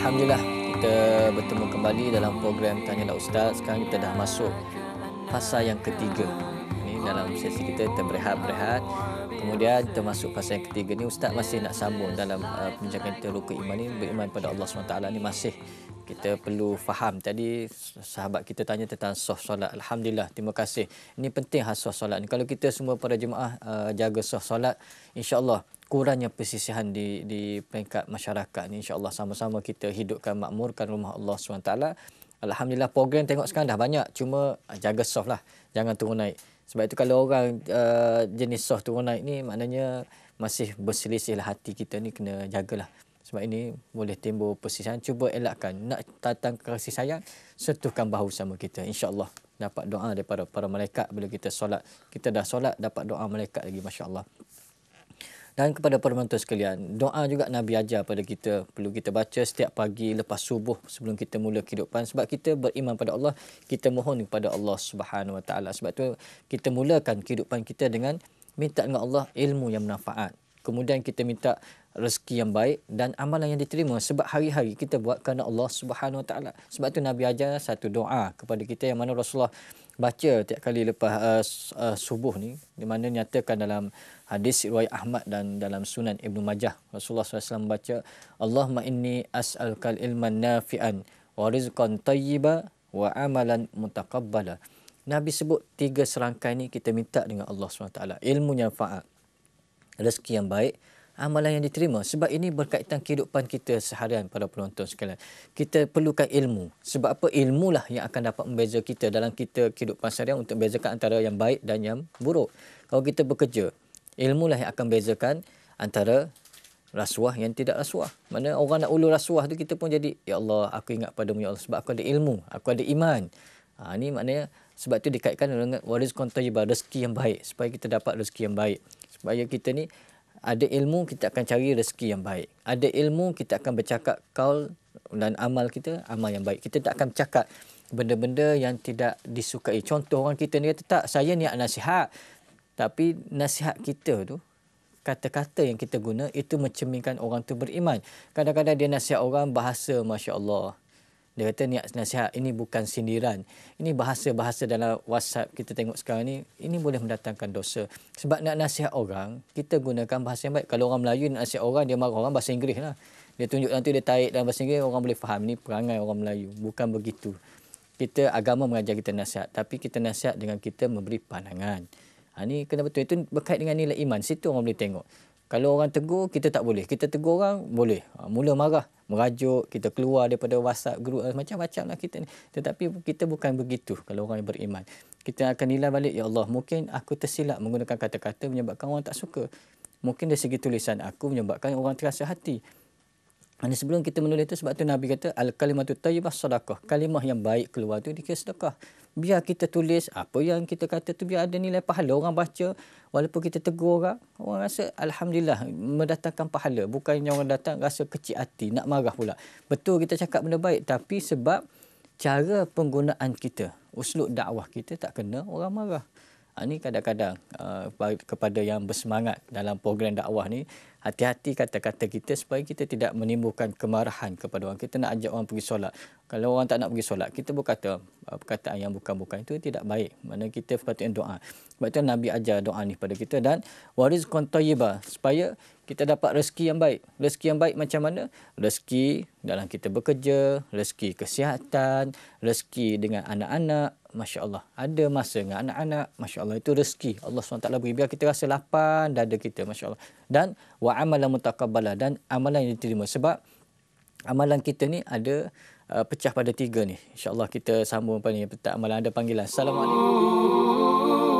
Alhamdulillah kita bertemu kembali dalam program Tanyalah Ustaz. Sekarang kita dah masuk fasa yang ketiga. Ini dalam sesi kita kita berehat-berehat. Kemudian kita masuk fasa yang ketiga ni Ustaz masih nak sambung dalam uh, penjagaan kita rukun iman ni beriman pada Allah SWT ni masih kita perlu faham tadi sahabat kita tanya tentang soh solat alhamdulillah terima kasih ini penting hasuh solat ni kalau kita semua para jemaah uh, jaga soh solat insyaallah kurangnya persisihan di di peringkat masyarakat ni insyaallah sama-sama kita hidupkan makmurkan rumah Allah SWT. Alhamdulillah program tengok sekarang dah banyak cuma ah, jaga soft lah jangan turun naik. Sebab itu kalau orang uh, jenis soft turun naik ni maknanya masih berselisih lah hati kita ni kena jagalah. Sebab ini boleh timbul persisihan cuba elakkan nak datang kasih sayang sentuhkan bahu sama kita insyaallah dapat doa daripada para malaikat bila kita solat kita dah solat dapat doa malaikat lagi masyaallah dan kepada para penonton sekalian doa juga nabi ajar pada kita perlu kita baca setiap pagi lepas subuh sebelum kita mula kehidupan sebab kita beriman pada Allah kita mohon kepada Allah Subhanahu Wa Taala sebab tu kita mulakan kehidupan kita dengan minta dengan Allah ilmu yang manfaat kemudian kita minta rezeki yang baik dan amalan yang diterima sebab hari-hari kita buat kerana Allah Subhanahu Taala. Sebab tu Nabi ajar satu doa kepada kita yang mana Rasulullah baca tiap kali lepas uh, uh, subuh ni di mana nyatakan dalam hadis riwayat Ahmad dan dalam Sunan Ibn Majah Rasulullah SAW alaihi baca Allahumma inni as'alukal ilman nafi'an wa rizqan tayyiba wa amalan mutaqabbala. Nabi sebut tiga serangkaian ni kita minta dengan Allah Subhanahu Taala ilmunya faat, rezeki yang baik amalan yang diterima sebab ini berkaitan kehidupan kita seharian para penonton sekalian. Kita perlukan ilmu. Sebab apa? Ilmulah yang akan dapat membeza kita dalam kita kehidupan seharian untuk bezakan antara yang baik dan yang buruk. Kalau kita bekerja, ilmulah yang akan bezakan antara rasuah yang tidak rasuah. Mana orang nak ulur rasuah tu kita pun jadi, ya Allah, aku ingat padamu ya Allah sebab aku ada ilmu, aku ada iman. Ha, ini maknanya sebab tu dikaitkan dengan waris kontajibah, rezeki yang baik. Supaya kita dapat rezeki yang baik. Supaya kita ni ada ilmu, kita akan cari rezeki yang baik. Ada ilmu, kita akan bercakap kau dan amal kita, amal yang baik. Kita tak akan bercakap benda-benda yang tidak disukai. Contoh orang kita ni kata, tak, saya niat nasihat. Tapi nasihat kita tu, kata-kata yang kita guna, itu mencerminkan orang tu beriman. Kadang-kadang dia nasihat orang bahasa, Masya Allah dia kata niat nasihat ini bukan sindiran ini bahasa-bahasa dalam WhatsApp kita tengok sekarang ni ini boleh mendatangkan dosa sebab nak nasihat orang kita gunakan bahasa yang baik kalau orang Melayu nak nasihat orang dia marah orang bahasa Inggeris lah dia tunjuk nanti dia taik dalam bahasa Inggeris orang boleh faham ni perangai orang Melayu bukan begitu kita agama mengajar kita nasihat tapi kita nasihat dengan kita memberi pandangan ha, ni kena betul itu berkait dengan nilai iman situ orang boleh tengok kalau orang tegur, kita tak boleh. Kita tegur orang, boleh. Ah, mula marah, merajuk, kita keluar daripada WhatsApp group, macam-macam lah kita ni. Tetapi kita bukan begitu kalau orang beriman. Kita akan nilai balik, Ya Allah, mungkin aku tersilap menggunakan kata-kata menyebabkan orang tak suka. Mungkin dari segi tulisan aku menyebabkan orang terasa hati. Dan sebelum kita menulis itu, sebab tu Nabi kata, Al-kalimatu tayyibah sadaqah. Kalimah yang baik keluar tu dikira sedekah biar kita tulis apa yang kita kata tu biar ada nilai pahala orang baca walaupun kita tegur orang orang rasa alhamdulillah mendatangkan pahala bukannya orang datang rasa kecil hati nak marah pula betul kita cakap benda baik tapi sebab cara penggunaan kita uslub dakwah kita tak kena orang marah ini ah, kadang-kadang uh, kepada yang bersemangat dalam program dakwah ni hati-hati kata-kata kita supaya kita tidak menimbulkan kemarahan kepada orang kita nak ajak orang pergi solat kalau orang tak nak pergi solat kita berkata uh, ah, perkataan yang bukan-bukan itu tidak baik mana kita sepatutnya doa sebab itu Nabi ajar doa ni pada kita dan waris kontoyiba supaya kita dapat rezeki yang baik rezeki yang baik macam mana rezeki dalam kita bekerja rezeki kesihatan rezeki dengan anak-anak Masya Allah. Ada masa dengan anak-anak. Masya Allah. Itu rezeki. Allah SWT beri. Biar kita rasa lapan dada kita. Masya Allah. Dan wa amalan mutakabbalah. Dan amalan yang diterima. Sebab amalan kita ni ada uh, pecah pada tiga ni. Insya Allah kita sambung apa ni. amalan ada panggilan. Assalamualaikum.